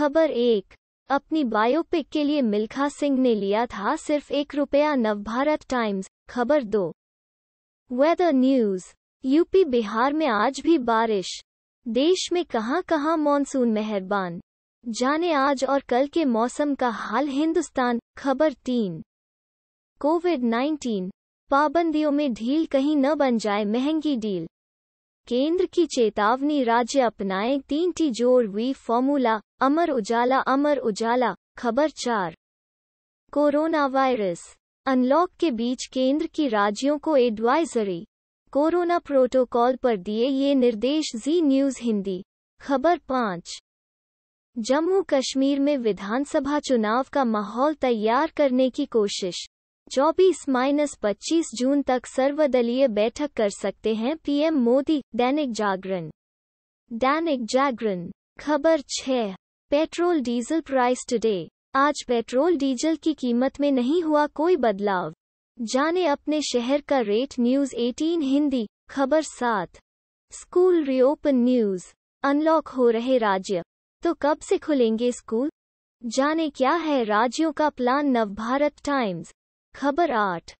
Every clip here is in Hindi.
खबर एक अपनी बायोपिक के लिए मिल्खा सिंह ने लिया था सिर्फ एक रुपया नवभारत टाइम्स खबर दो वेदर न्यूज यूपी बिहार में आज भी बारिश देश में कहां कहां मॉनसून मेहरबान जाने आज और कल के मौसम का हाल हिंदुस्तान खबर तीन कोविड 19 पाबंदियों में ढील कहीं न बन जाए महंगी डील केंद्र की चेतावनी राज्य अपनाएं तीन टी जोर वी फॉर्मूला अमर उजाला अमर उजाला खबर चार कोरोना वायरस अनलॉक के बीच केंद्र की राज्यों को एडवाइजरी कोरोना प्रोटोकॉल पर दिए ये निर्देश जी न्यूज हिंदी खबर पाँच जम्मू कश्मीर में विधानसभा चुनाव का माहौल तैयार करने की कोशिश चौबीस माइनस पच्चीस जून तक सर्वदलीय बैठक कर सकते हैं पीएम मोदी दैनिक जागरण दैनिक जागरण खबर छह पेट्रोल डीजल प्राइस टुडे आज पेट्रोल डीजल की कीमत में नहीं हुआ कोई बदलाव जाने अपने शहर का रेट न्यूज 18 हिंदी खबर सात स्कूल रीओपन न्यूज अनलॉक हो रहे राज्य तो कब से खुलेंगे स्कूल जाने क्या है राज्यों का प्लान नवभारत टाइम्स खबर आठ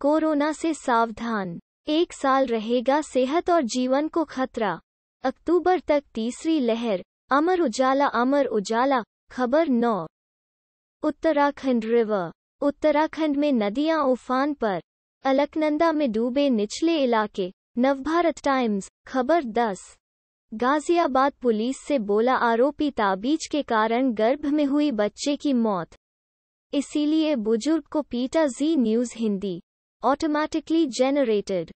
कोरोना से सावधान एक साल रहेगा सेहत और जीवन को खतरा अक्टूबर तक तीसरी लहर अमर उजाला अमर उजाला खबर नौ उत्तराखंड रिवर उत्तराखंड में नदियां उफान पर अलकनंदा में डूबे निचले इलाके नवभारत टाइम्स खबर दस गाजियाबाद पुलिस से बोला आरोपी ताबीज के कारण गर्भ में हुई बच्चे की मौत इसीलिए बुजुर्ग को पीटा जी न्यूज हिंदी ऑटोमेटिकली जेनरेटेड